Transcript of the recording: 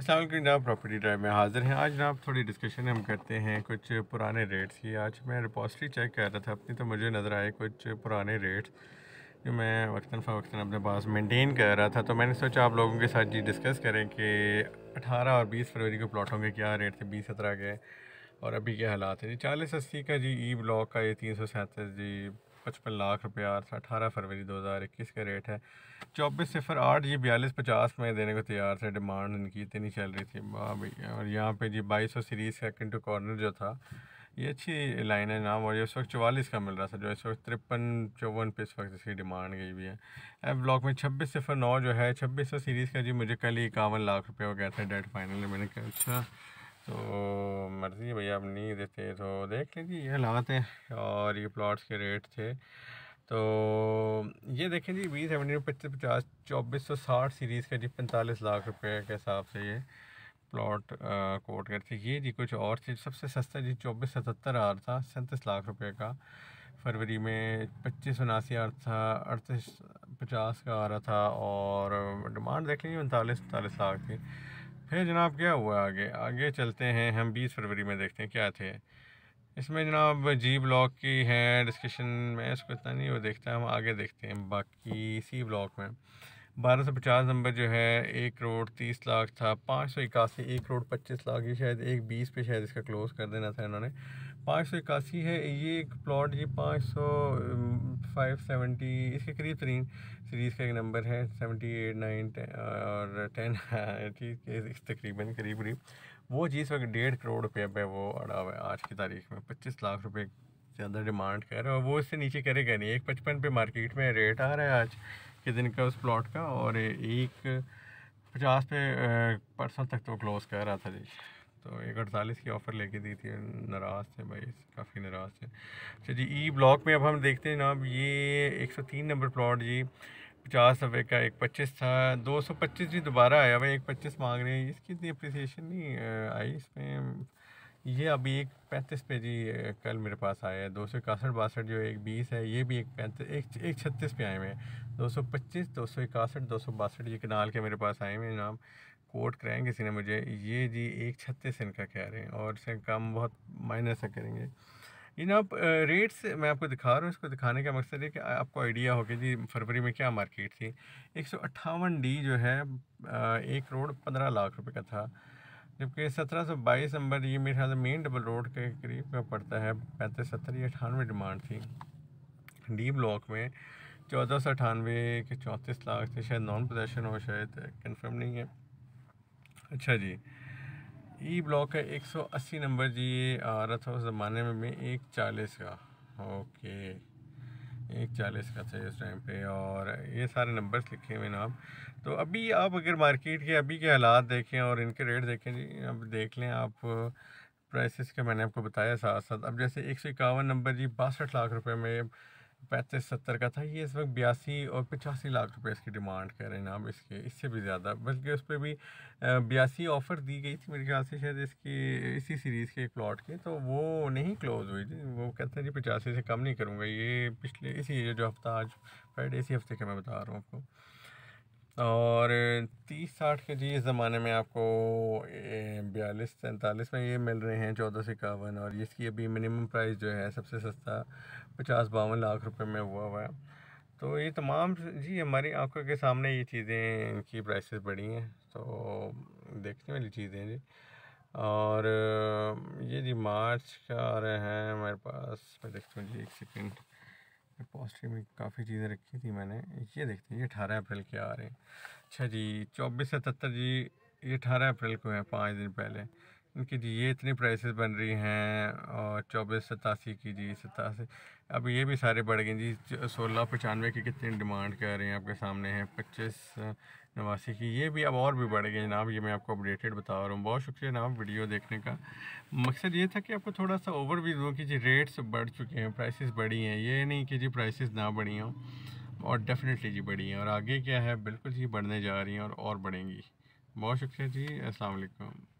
असल जना property drive में हाज़िर हैं आज जनाब थोड़ी डिस्कशन हम करते हैं कुछ पुराने रेट्स की आज मैं रिपोस्ट्री चेक कर रहा था अपनी तो मुझे नज़र आए कुछ पुराने रेट्स जो मैं वक्ता फ़वक्ता अपने पास मेंटेन कर रहा था तो मैंने सोचा आप लोगों के साथ जी डिस्कस करें कि 18 और 20 फरवरी के प्लाटों के क्या रेट थे बीस सत्रह के और अभी क्या हालात हैं जी चालीस अस्सी का जी ई e ब्लॉक का ये तीन सौ सैंतीस जी पचपन लाख रुपया अठारह फरवरी दो हज़ार इक्कीस का रेट है चौबीस सिफर आठ जी बयालीस पचास में देने को तैयार थे डिमांड इनकी इतनी चल रही थी वाह भैया और यहाँ पे जी बाईस सौ सीरीज़ सेकंड टू कॉर्नर जो था ये अच्छी लाइन है नाम और ये इस वक्त चवालीस का मिल रहा था जो इस वक्त तिरपन चौवन पे इस वक्त इसकी डिमांड गई हुई है एफ ब्लॉक में छब्बीस सिफर नौ जो है छब्बीस सौ सीरीज़ का जी मुझे कल ही इक्यावन लाख रुपये हो गया था डेट फाइनल मैंने कहा अच्छा तो मर्जी भैया अब नहीं देते तो देख लीजिए ये हालात हैं और ये प्लॉट्स के रेट थे तो ये देखें जी बी सेवेंटी पच्चीस पचास चौबीस सौ साठ सीरीज़ का जी पैंतालीस लाख रुपए के हिसाब से ये प्लॉट कोट करते ये जी कुछ और चीज़ सबसे सस्ता जी चौबीस सतहत्तर आर था सैंतीस लाख रुपए का फरवरी में पच्चीस उनासी आर था अड़तीस पचास का आ रहा था और डिमांड देख लीजिए उनतालीस उनतालीस लाख थी फिर जनाब क्या हुआ आगे आगे चलते हैं हम बीस फरवरी में देखते हैं क्या थे इसमें जनाब जी ब्लॉक की है डिस्कशन में इसको इतना नहीं वो देखता हम आगे देखते हैं बाकी सी ब्लॉक में बारह सौ पचास नंबर जो है एक करोड़ तीस लाख था पाँच सौ इक्यासी एक करोड़ पच्चीस लाख ये शायद एक बीस पे शायद इसका क्लोज़ कर देना था इन्होंने पाँच सौ इक्यासी है ये एक प्लॉट ये पाँच सौ फाइव सेवेंटी इसके करीब तरीन सीरीज़ का एक नंबर है सेवेंटी एट नाइन और टेन ठीक है तकरीबन करीब करीब वो जिस वक्त डेढ़ करोड़ रुपये पे वो अड़ा हुआ है आज की तारीख में पच्चीस लाख रुपये ज़्यादा डिमांड कर रहा है और वो इससे नीचे करेगा नहीं एक पचपन पे मार्केट में रेट आ रहा है आज के दिन का उस प्लॉट का और एक पचास पे परसेंट तक तो क्लोज़ कर रहा था जी तो एक अड़तालीस की ऑफ़र लेके दी थी नाराज़ थे भाई काफ़ी नाराज़ थे अच्छा जी ई ब्लॉक में अब हम देखते हैं जनाब ये एक सौ तीन नंबर प्लॉट जी पचास रुपये का एक पच्चीस था दो सौ पच्चीस जी दोबारा आया भाई एक पच्चीस मांग रहे हैं इसकी इतनी अप्रिसिएशन नहीं आई इसमें ये अभी एक पैंतीस पे जी कल मेरे पास आया है दो सौ इकसठ बासठ जो एक बीस है ये भी एक पैंतीस एक एक छत्तीस पे आए हुए हैं दो सौ पच्चीस दो सौ इकसठ दो सौ बासठ ये कनाल के मेरे पास आए हुए हैं जनाब कोट कराएँ किसी ने मुझे ये जी एक छत्तीस इनका कह रहे हैं और इससे कम बहुत माइनस है करेंगे इन आप रेट्स मैं आपको दिखा रहा हूँ इसको दिखाने का मकसद है कि आपको आइडिया हो कि जी फरवरी में क्या मार्केट थी एक सौ अट्ठावन डी जो है एक करोड़ पंद्रह लाख रुपये का था जबकि सत्रह सौ बाईस नंबर ये मेरे ख्याल मेन डबल रोड के करीब का पड़ता है पैंतीस सत्तर या अठानवे डिमांड थी डी ब्लॉक में चौदह सौ अठानवे के चौंतीस लाख थे शायद नॉन पोजेशन हो शायद कन्फर्म नहीं है अच्छा जी ई e ब्लॉक है 180 नंबर जी ये आ रहा था उस ज़माने में मैं एक चालीस का ओके एक चालीस का था उस टाइम पे और ये सारे नंबर्स लिखे हुए नाम तो अभी आप अगर मार्केट के अभी के हालात देखें और इनके रेट देखें जी अब देख लें आप प्राइसेस का मैंने आपको बताया साथ साथ अब जैसे एक सौ इक्यावन नंबर जी बासठ लाख रुपए में पैंतीस सत्तर का था ये इस वक्त बयासी और पचासी लाख रुपए इसकी डिमांड कर रहे हैं नाम इसके इससे भी ज़्यादा बल्कि उस पर भी बयासी ऑफ़र दी गई थी मेरे ख्याल से शायद इसकी इसी सीरीज़ के प्लॉट के तो वो नहीं क्लोज हुई थी वो कहते हैं जी पचासी से कम नहीं करूँगा ये पिछले इसी जो हफ्ता आज फ्राइडे इसी हफ्ते का मैं बता रहा हूँ आपको और तीस साठ के जी इस ज़माने में आपको बयालीस सैंतालीस में ये मिल रहे हैं चौदह सौ इक्यावन और इसकी अभी मिनिमम प्राइस जो है सबसे सस्ता पचास बावन लाख रुपए में हुआ हुआ है तो ये तमाम जी हमारी आंखों के सामने ये चीज़ें इनकी प्राइसेस बढ़ी हैं तो देखने वाली चीज़ें जी और ये जी मार्च का आ रहे हैं हमारे पास मैं देखता हूँ जी एक सेकेंड पॉजिटिव में काफ़ी चीज़ें रखी थी मैंने ये देखते हैं ये अठारह अप्रैल के आ रहे हैं अच्छा जी चौबीस सतहत्तर जी ये अठारह अप्रैल को है पाँच दिन पहले इनकी जी ये इतनी प्राइसेस बन रही हैं और चौबीस सतासी की जी सतासी अब ये भी सारे बढ़ गए जी सोलह पचानवे की कितनी डिमांड कर रहे हैं आपके सामने हैं पच्चीस नवासी की ये भी अब और भी बढ़ गए जनाब ये मैं आपको अपडेटेड बता रहा हूँ बहुत शुक्रिया जनाब वीडियो देखने का मकसद ये था कि आपको थोड़ा सा ओवर भी दूँ कि जी रेट्स बढ़ चुके हैं प्राइसेस बढ़ी हैं ये नहीं कि जी प्राइसेस ना बढ़ी हों और डेफिनेटली जी बढ़ी हैं और आगे क्या है बिल्कुल जी बढ़ने जा रही हैं और, और बढ़ेंगी बहुत शुक्रिया जी असलकम